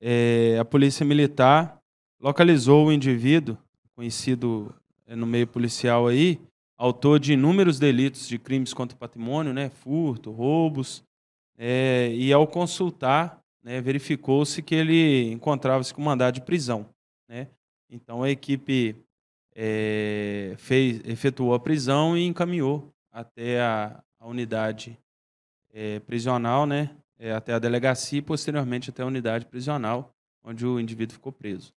é, a polícia militar localizou o indivíduo, conhecido é, no meio policial aí, autor de inúmeros delitos de crimes contra o patrimônio, né, furto, roubos, é, e ao consultar, né, verificou-se que ele encontrava-se com mandado de prisão. Né? Então a equipe é, fez, efetuou a prisão e encaminhou até a, a unidade é, prisional, né, é, até a delegacia e posteriormente até a unidade prisional, onde o indivíduo ficou preso.